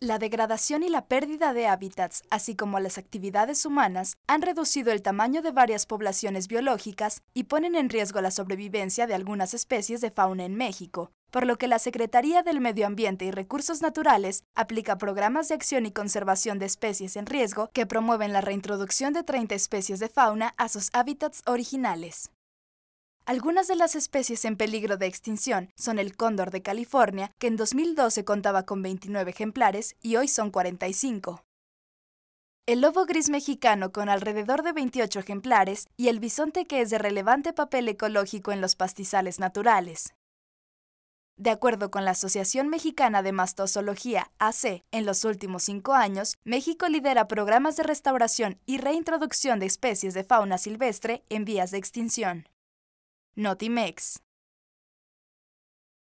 La degradación y la pérdida de hábitats, así como las actividades humanas, han reducido el tamaño de varias poblaciones biológicas y ponen en riesgo la sobrevivencia de algunas especies de fauna en México, por lo que la Secretaría del Medio Ambiente y Recursos Naturales aplica programas de acción y conservación de especies en riesgo que promueven la reintroducción de 30 especies de fauna a sus hábitats originales. Algunas de las especies en peligro de extinción son el cóndor de California, que en 2012 contaba con 29 ejemplares y hoy son 45. El lobo gris mexicano con alrededor de 28 ejemplares y el bisonte que es de relevante papel ecológico en los pastizales naturales. De acuerdo con la Asociación Mexicana de Mastozoología, AC, en los últimos cinco años, México lidera programas de restauración y reintroducción de especies de fauna silvestre en vías de extinción. Notimex.